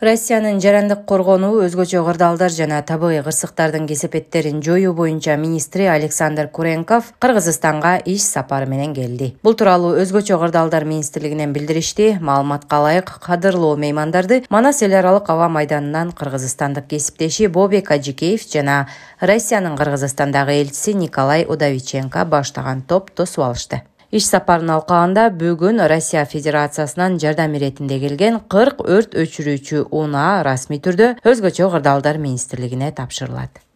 россиянын жарандык коргонуу өзгөчө кырдаалдар жана табигый кырсыктардын кесепеттерин жоюу боюнча министри александр куренков кыргызстанга иш сапары менен келди бул тууралуу өзгөчө кырдаалдар министрлигинен билдиришти маалыматка ылайык кадырлуу меймандарды манас эл аралык аба майданынан кыргызстандык кесиптеши бобек ажикеев жана россиянын кыргызстандагы элчиси николай удавиченко баштаган топ тосуп алышты иш сапардын алкагында бүгүн россия федерациясынан жардам иретинде келген кырк өрт өчүрүүчү унаа расмий түрдө өзгөчө кырдаалдар министрлигине тапшырылат